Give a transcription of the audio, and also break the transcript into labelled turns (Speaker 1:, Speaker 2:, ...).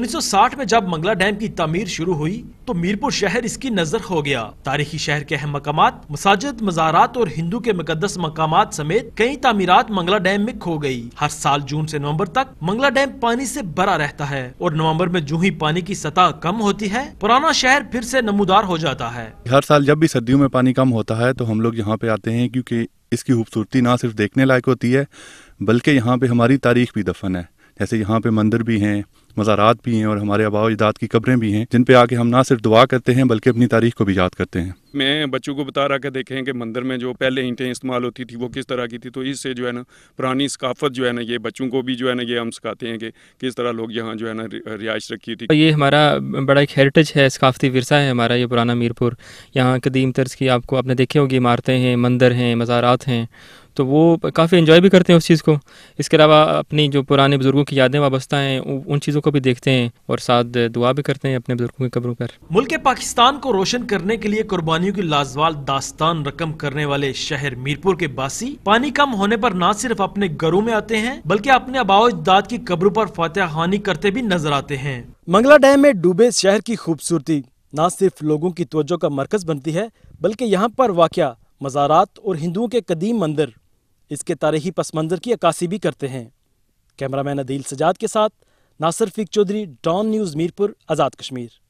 Speaker 1: 1960 में जब मंगला डैम की तमीर शुरू हुई तो मीरपुर शहर इसकी नजर हो गया तारीखी शहर के अहम मकाम मसाजिद मजारात और हिंदू के मुकदस मकाम समेत कई तमीरत मंगला डैम में खो गयी हर साल जून ऐसी नवम्बर तक मंगला डैम पानी ऐसी भरा रहता है और नवम्बर में जू ही पानी की सतह कम होती है पुराना शहर फिर ऐसी नमोदार हो जाता है
Speaker 2: हर साल जब भी सर्दियों में पानी कम होता है तो हम लोग यहाँ पे आते हैं क्योंकि इसकी खूबसूरती ना सिर्फ देखने लायक होती है बल्कि यहाँ पे हमारी तारीख भी दफन है ऐसे यहाँ पे मंदिर भी हैं मज़ारात भी हैं और हमारे आबा अजदाद की कब्रें भी हैं जिन पे आके हम ना सिर्फ दुआ करते हैं बल्कि अपनी तारीख को भी याद करते हैं
Speaker 3: मैं बच्चों को बता रहा कि देखें कि मंदिर में जो पहले ईंटें इस्तेमाल होती थी वो किस तरह की थी तो इससे जो है ना पुरानी सकाफत जो है ना ये बच्चों को भी जो है ना ये हम सिखाते हैं कि किस तरह लोग यहाँ जो है ना रिहाइश रखी थी ये
Speaker 4: हमारा बड़ा एक हेरिटेज है सकाफती वरसा है हमारा ये पुराना मीरपुर यहाँ कदीम तर्ज की आपको आपने देखी होगी इमारतें हैं मंदिर हैं मज़ारात हैं तो वो काफ़ी इन्जॉय भी करते हैं उस चीज़ को इसके अलावा अपनी जो पुराने बुज़ुर्गों की यादें वाबस्ता हैं उन चीज़ों को भी देखते हैं और साथ दुआ भी करते हैं अपने बुज़ुर्गों की कब्रों पर
Speaker 1: मुल्क पाकिस्तान को रोशन करने के लिए कुर्बानियों की लाजवाल दास्तान रकम करने वाले शहर मीरपुर के बासी पानी कम होने पर ना सिर्फ अपने घरों में आते हैं बल्कि अपने अबावजदाद की कब्रों पर फातह हानि करते भी नजर आते हैं मंगला डैम में डूबे शहर की खूबसूरती न सिर्फ लोगों की तवज्जो का मरकज बनती है बल्कि यहाँ पर वाक़ मज़ारात और हिंदुओं के कदीम मंदिर इसके तारीखी पस मंज़र की अक्सी भी करते हैं कैमरामैन अदील सजाद के साथ नासिर फिक चौधरी डॉन न्यूज़ मीरपुर आज़ाद कश्मीर